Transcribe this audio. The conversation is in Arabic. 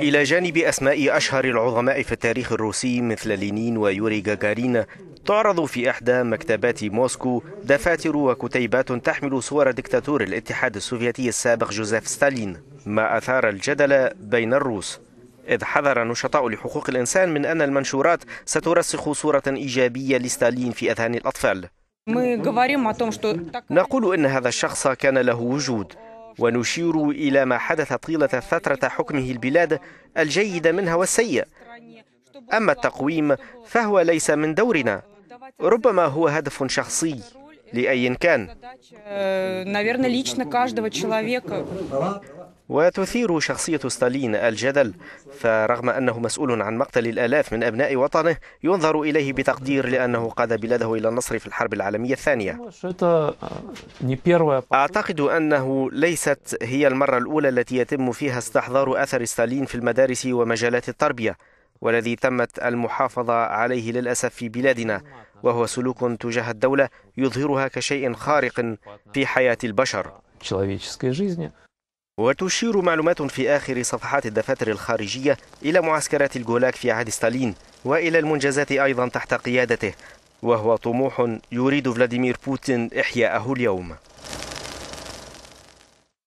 إلى جانب أسماء أشهر العظماء في التاريخ الروسي مثل لينين ويوري جاجارين تعرض في إحدى مكتبات موسكو دفاتر وكتيبات تحمل صور دكتاتور الاتحاد السوفيتي السابق جوزيف ستالين ما أثار الجدل بين الروس إذ حذر نشطاء لحقوق الإنسان من أن المنشورات سترسخ صورة إيجابية لستالين في أذهان الأطفال نقول أن هذا الشخص كان له وجود ونشير إلى ما حدث طيلة فترة حكمه البلاد الجيد منها والسيء أما التقويم فهو ليس من دورنا ربما هو هدف شخصي لأي كان وتثير شخصية ستالين الجدل فرغم أنه مسؤول عن مقتل الآلاف من أبناء وطنه ينظر إليه بتقدير لأنه قاد بلاده إلى النصر في الحرب العالمية الثانية أعتقد أنه ليست هي المرة الأولى التي يتم فيها استحضار أثر ستالين في المدارس ومجالات التربية والذي تمت المحافظة عليه للأسف في بلادنا وهو سلوك تجاه الدولة يظهرها كشيء خارق في حياة البشر وتشير معلومات في آخر صفحات الدفاتر الخارجية إلى معسكرات الجولاك في عهد ستالين وإلى المنجزات أيضا تحت قيادته وهو طموح يريد فلاديمير بوتين إحياءه اليوم